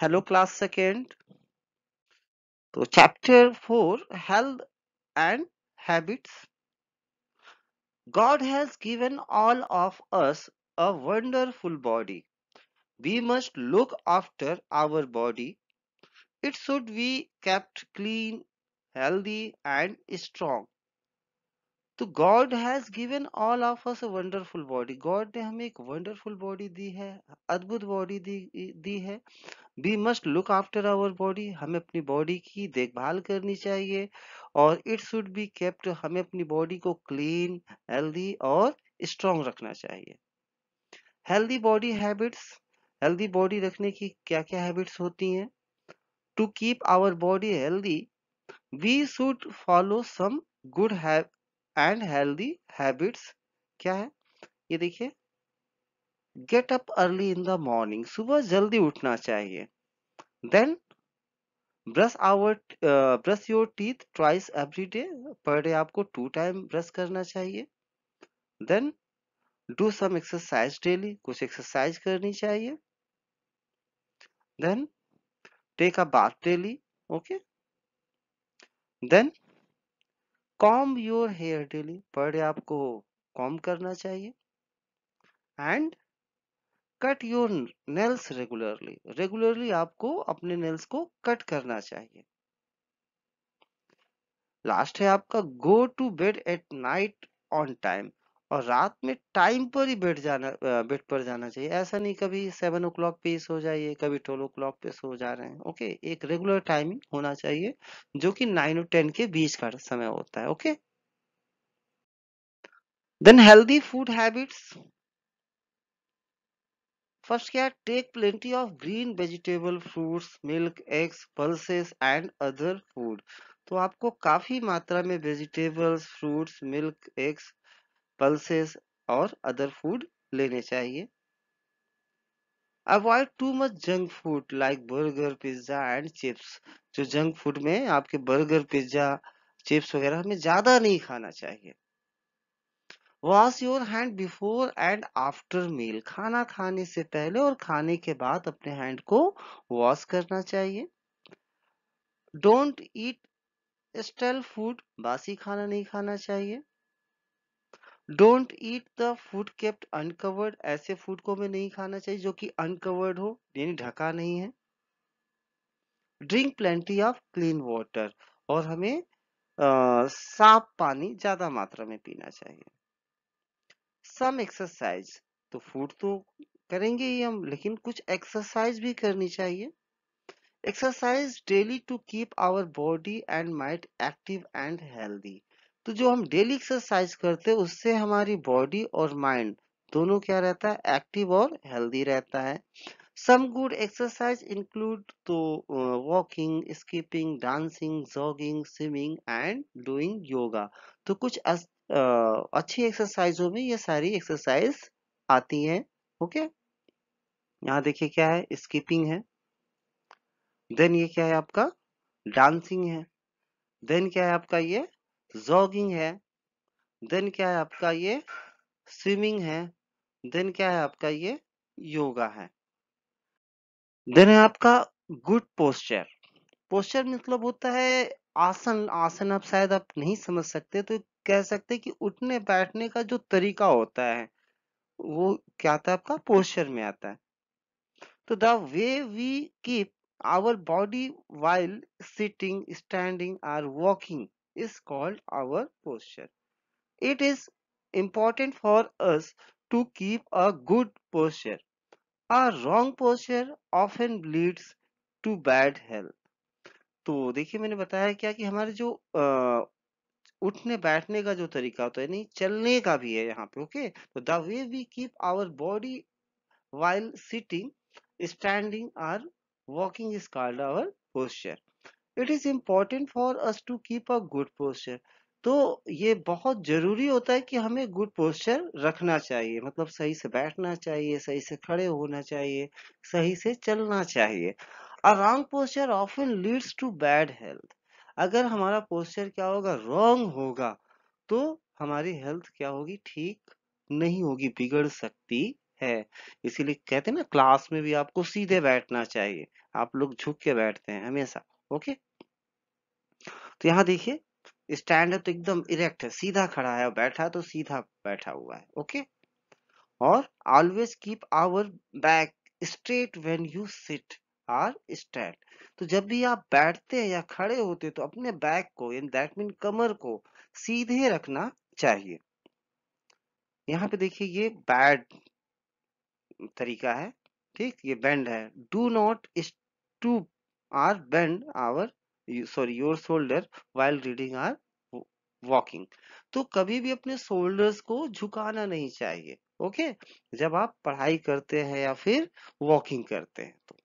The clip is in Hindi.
hello class second so chapter 4 health and habits god has given all of us a wonderful body we must look after our body it should be kept clean healthy and strong तो God has given all of us wonderful body God ने हमें एक वंडरफुल बॉडी दी है अद्भुत बॉडी दी दी है we must look after our body हमें अपनी बॉडी की देखभाल करनी चाहिए और इट शुड बी केप्ट हमें अपनी बॉडी को क्लीन हेल्दी और स्ट्रांग रखना चाहिए healthy body habits healthy body रखने की क्या क्या हैबिट्स होती हैं to keep our body healthy we should follow some good and healthy habits क्या है ये देखिए get up early in the morning सुबह जल्दी उठना चाहिए then brush our brush your teeth twice every day per day आपको टू टाइम ब्रश करना चाहिए then do some exercise daily कुछ एक्सरसाइज करनी चाहिए then take a bath daily okay then comb your hair daily per day आपको कॉम करना चाहिए and cut your nails regularly regularly आपको अपने नेल्स को कट करना चाहिए लास्ट है आपका go to bed at night on time और रात में टाइम पर ही बैठ जाना बेड पर जाना चाहिए। ऐसा नहीं कभी सेवन ओ क्लॉक पे सो जाइए, कभी ट्वेल्व ओ क्लॉक पे सो जा रहे हैं, ओके? एक रेगुलर टाइमिंग होना चाहिए जो कि नाइन और टेन के बीच का समय होता है, okay? Then healthy food habits first क्या take plenty of green vegetable fruits milk eggs pulses and other food तो आपको काफी मात्रा में vegetables, fruits, milk, eggs pulses और अदर फूड लेने चाहिए avoid too much junk food like burger pizza and chips जो जंक फूड में आपके बर्गर पिज्जा चिप्स वगैरह हमें ज्यादा नहीं खाना चाहिए wash your hand before and after meal खाना खाने से पहले और खाने के बाद अपने हैंड को वॉश करना चाहिए डोंट ईट स्टेल फूड बासी खाना नहीं खाना चाहिए don't eat the food kept uncovered ऐसे फूड को हमें नहीं खाना चाहिए जो कि अनकवर्ड हो यानी ढका नहीं है drink plenty of clean water और हमें आ, साफ पानी ज्यादा मात्रा में पीना चाहिए सम एक्सरसाइज तो फूड तो करेंगे ही हम लेकिन कुछ एक्सरसाइज भी करनी चाहिए exercise daily to keep our body and mind active and healthy तो जो हम डेली एक्सरसाइज करते हैं उससे हमारी बॉडी और माइंड दोनों क्या रहता है एक्टिव और हेल्दी रहता है सम गुड एक्सरसाइज इंक्लूड तो walking skipping dancing jogging swimming and doing yoga तो कुछ अस, अच्छी एक्सरसाइजों में ये सारी एक्सरसाइज आती हैं ओके यहाँ देखिए क्या है स्कीपिंग है देन ये क्या है आपका डांसिंग है देन क्या है आपका ये जॉगिंग है देन क्या है आपका ये स्विमिंग है देन क्या है आपका ये योगा है देन है आपका गुड पोस्चर पोस्चर मतलब होता है आसन आसन आप शायद आप नहीं समझ सकते तो कह सकते कि उठने बैठने का जो तरीका होता है वो क्या आता है आपका पोस्चर में आता है तो the way we keep our body while sitting standing or walking is called our posture. It is important for us to keep a good posture. A wrong posture often leads to bad health. तो देखिए मैंने बताया क्या कि हमारे जो आ, उठने बैठने का जो तरीका होता है नहीं चलने का भी है यहाँ पे ओके तो the way we keep our body while sitting standing or walking is called our posture it is important for us to keep a good posture तो ये बहुत जरूरी होता है कि हमें गुड पोस्चर रखना चाहिए मतलब सही से बैठना चाहिए सही से खड़े होना चाहिए सही से चलना चाहिए a wrong posture often leads to bad health अगर हमारा पोस्चर क्या होगा रॉन्ग होगा तो हमारी हेल्थ क्या होगी ठीक नहीं होगी बिगड़ सकती है इसीलिए कहते हैं ना क्लास में भी आपको सीधे बैठना चाहिए आप लोग झुक के बैठते हैं हमेशा ओके तो यहाँ देखिए स्टैंड तो एकदम इरेक्ट है सीधा खड़ा है बैठा है तो सीधा बैठा हुआ है ओके और always keep our back straight when you sit or stand तो जब भी आप बैठते हैं या खड़े होते हैं तो अपने बैक को इन दैट मीन कमर को सीधे रखना चाहिए यहाँ पे देखिए ये बैड तरीका है ठीक ये बेंड है do not stoop or bend our sorry your shoulder while reading or walking तो कभी भी अपने शोल्डर्स को झुकाना नहीं चाहिए ओके जब आप पढ़ाई करते हैं या फिर वॉकिंग करते हैं तो